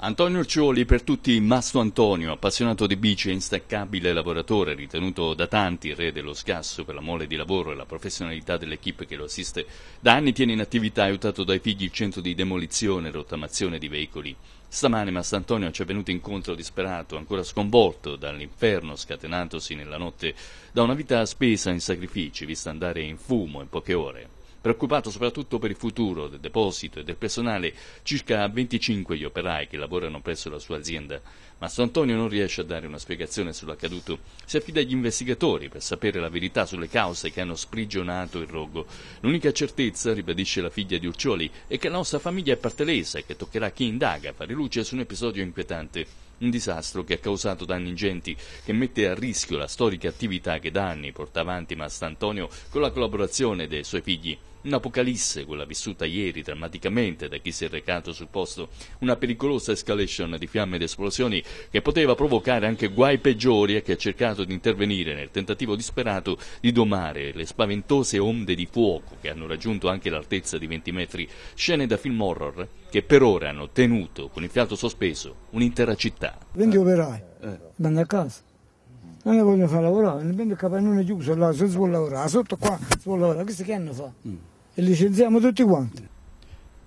Antonio Cioli, per tutti Masto Antonio, appassionato di bici e instaccabile lavoratore, ritenuto da tanti re dello scasso per la mole di lavoro e la professionalità dell'equipe che lo assiste, da anni tiene in attività aiutato dai figli il centro di demolizione e rottamazione di veicoli. Stamane Masto Antonio ci è venuto incontro disperato, ancora sconvolto dall'inferno scatenatosi nella notte da una vita spesa in sacrifici, vista andare in fumo in poche ore preoccupato soprattutto per il futuro del deposito e del personale, circa 25 gli operai che lavorano presso la sua azienda. Mastro Antonio non riesce a dare una spiegazione sull'accaduto, si affida agli investigatori per sapere la verità sulle cause che hanno sprigionato il rogo. L'unica certezza, ribadisce la figlia di Urcioli, è che la nostra famiglia è partelesa e che toccherà a chi indaga fare luce su un episodio inquietante. Un disastro che ha causato danni ingenti, che mette a rischio la storica attività che da anni porta avanti Mastro Antonio con la collaborazione dei suoi figli. Un'apocalisse, quella vissuta ieri drammaticamente da chi si è recato sul posto, una pericolosa escalation di fiamme ed esplosioni che poteva provocare anche guai peggiori e che ha cercato di intervenire nel tentativo disperato di domare le spaventose onde di fuoco che hanno raggiunto anche l'altezza di 20 metri, scene da film horror che per ora hanno tenuto con il fiato sospeso un'intera città. 20 operai, eh. vanno a casa non le vogliono far lavorare, ne prendo il capannone chiuso, là, se si vuole lavorare, sotto qua si vuole lavorare, questo che hanno fatto? Mm. E licenziamo tutti quanti.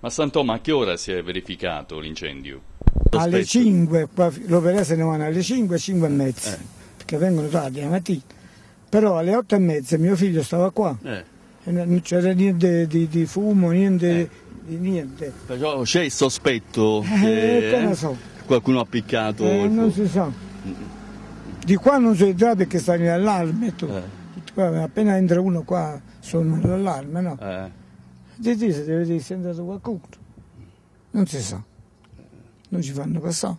Ma Sant'Oma a che ora si è verificato l'incendio? Alle 5, l'opera se ne vanno alle 5, 5 e eh, mezza, eh. perché vengono tardi la mattina. Però alle 8 e mezza mio figlio stava qua, eh. e non c'era niente di, di, fumo, niente, eh. di niente. Però c'è il sospetto eh, che, che so. qualcuno ha piccato... Eh, non si sa. Mm, mm. Di qua non sono entrato perché stavi all'allarme tu. Eh. Appena entra uno qua sono l'allarme no? Eh. Di se deve dire se è entrato qualcuno. Non si sa. Non ci fanno passare.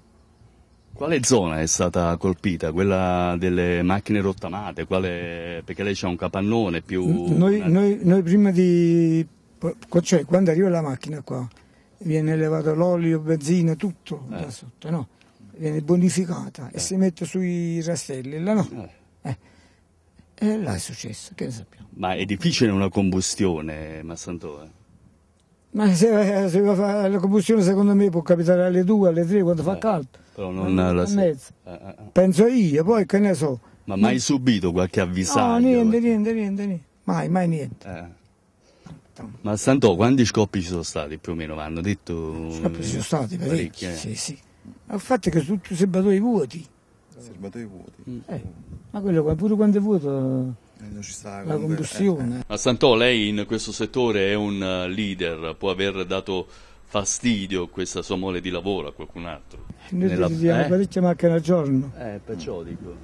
Quale zona è stata colpita? Quella delle macchine rottamate? Quale... Perché lei c'ha un capannone più... Noi, noi, noi prima di... Cioè, quando arriva la macchina qua, viene elevato l'olio, benzina, tutto eh. da sotto, no? viene bonificata e eh. si mette sui rastelli, là no. Eh. eh. E là è successo, che ne sappiamo. Ma è difficile una combustione, Massantore? Ma se, se la combustione secondo me può capitare alle 2, alle 3 quando eh, fa caldo. Però non alla mezza. Eh, eh, Penso io, poi che ne so. Ma mai non... subito qualche avvisaggio? No, niente, niente, niente, niente. Mai, mai niente. Ma Santò, quanti scoppi ci sono stati più o meno? Hanno detto... Scoppi ci sono stati parecchi, sì, sì. Ma il fatto è che sono tutti serbatoi vuoti. Serbatoi vuoti. Eh, ma quello pure quando è vuoto eh, la combustione. Eh, eh. A Santò lei in questo settore è un leader, può aver dato fastidio questa sua mole di lavoro a qualcun altro. Noi Nella... utilizziamo eh? parecchie macchine al giorno. Eh, perciò dico.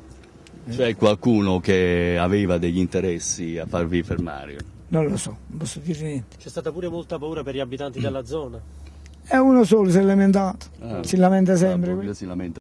C'è qualcuno che aveva degli interessi a farvi fermare? Non lo so, non posso dire niente. C'è stata pure molta paura per gli abitanti mm. della zona è uno solo si è lamentato, ah, si lamenta eh, sempre. Ah, si lamenta